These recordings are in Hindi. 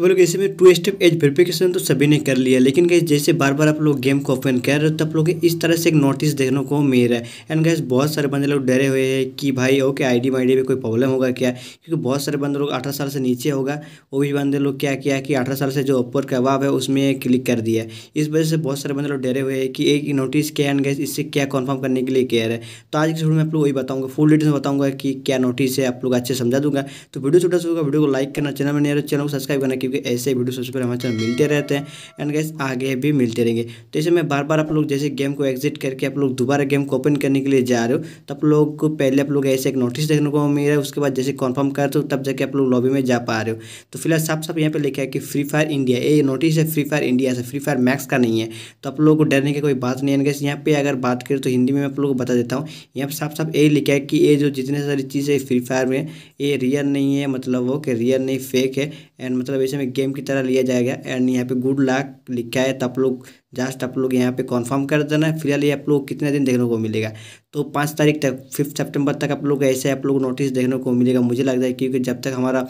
तो बोलोगे इसी में टू स्टेप एज वेरिफिकेशन तो सभी ने कर लिया लेकिन गैस जैसे बार बार आप लोग गेम को ओपन कर रहे हो तो आप लोग इस तरह से एक नोटिस देखने को मिल रहा है एंड गैस बहुत सारे बंदे लोग डरे हुए हैं कि भाई ओके आई डी में कोई प्रॉब्लम होगा क्या क्योंकि बहुत सारे बंदे लोग अठारह साल से नीचे होगा वो भी बंदे लोग क्या किया कि अठारह साल से जो ऊपर का है उसमें क्लिक कर दिया इस वजह से बहुत सारे बंदे लोग डरे हुए हैं कि एक नोटिस क्या एंड गैस इससे क्या कन्फर्म करने के लिए कह रहे है तो आज के वीडियो में आप लोग वही बताऊंगा फुल डिटेल्स में कि क्या नोटिस है आप लोग अच्छे समझा दूंगा तो वीडियो छोटा सा होगा वीडियो को लाइक करना चैनल में नहीं चैनल को सब्सक्राइब करना क्योंकि ऐसे वीडियो सबसे पहले हमारे चैनल मिलते रहते हैं एंड गैस आगे भी मिलते रहेंगे तो इसे मैं बार बार आप लोग जैसे गेम को एग्जिट करके आप लोग दोबारा गेम को ओपन करने के लिए जा रहे हो तो आप लोग को पहले आप लोग ऐसे एक नोटिस देखने को मिल रहा है उसके बाद जैसे कन्फर्म करते हो तब जाके आप लोग लॉबी में जा पा रहे हो तो फिलहाल साफ साफ यहाँ पर लिखा है कि फ्री फायर इंडिया ये नोटिस है फ्री फायर इंडिया से फ्री फायर मैक्स का नहीं है तो आप लोग को डरने की कोई बात नहीं एंड गैस यहाँ पर अगर बात करें तो हिंदी में आप लोग को बता देता हूँ यहाँ पर साफ साफ ये लिखा है कि ये जो जितने सारी चीज़ें फ्री फायर में ये रियल नहीं है मतलब वो कि रियल नहीं फेक है एंड मतलब इसे में गेम की तरह लिया जाएगा एंड यहाँ पे गुड लाख लिखा है तो आप लोग जस्ट आप लोग यहाँ पे कंफर्म कर देना फिलहाल ये आप लोग कितने दिन देखने को मिलेगा तो पाँच तारीख तक फिफ्थ सेप्टेम्बर तक आप लोग ऐसे आप लोग नोटिस देखने को मिलेगा मुझे लगता है क्योंकि जब तक हमारा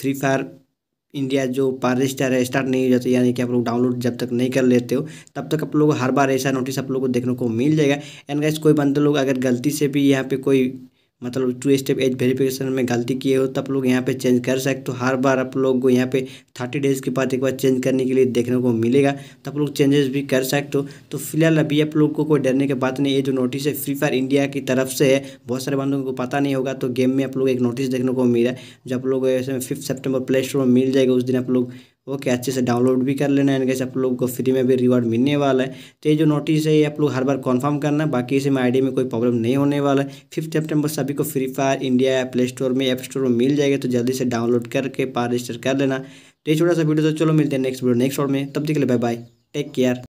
फ्री फायर इंडिया जो पार रजिस्टर है स्टार्ट नहीं हो जाता यानी कि आप लोग डाउनलोड जब तक नहीं कर लेते हो तब तक आप लोग हर बार ऐसा नोटिस आप लोग को देखने को मिल जाएगा एंड गाइस कोई बंदे लोग अगर गलती से भी यहाँ पे कोई मतलब टू स्टेप एज वेरिफिकेशन में गलती किए हो तो आप लोग यहाँ पे चेंज कर सकते हो तो हर बार आप लोग को यहाँ पे थर्टी डेज़ के बाद एक बार चेंज करने के लिए देखने को मिलेगा तो आप लोग चेंजेस भी कर सकते हो तो फिलहाल अभी आप लोग को कोई डरने की बात नहीं ये जो नोटिस है फ्री फायर इंडिया की तरफ से है बहुत सारे बंदों को पता नहीं होगा तो गेम में आप लोग एक नोटिस देखने को मिला है आप लोग ऐसे फिफ्थ सेप्टेम्बर प्ले स्टोर में मिल जाएगा उस दिन आप लोग ओके अच्छे से डाउनलोड भी कर लेना है आप लोग को फ्री में भी रिवॉर्ड मिलने वाला है तो ये जो नोटिस है ये आप लोग हर बार कॉन्फर्म करना बाकी इसे में आईडी में कोई प्रॉब्लम नहीं होने वाला है फिफ्थ सेप्टेम्बर सभी को Free Fire India Play Store में ऐप स्टोर में मिल जाएगा तो जल्दी से डाउनलोड करके पार रजिस्टर कर लेना तो ये छोटा सा वीडियो तो चलो मिलते हैं नेक्स्ट वीडियो नेक्स्ट और में तब तक के लिए बाय बाय टेक केयर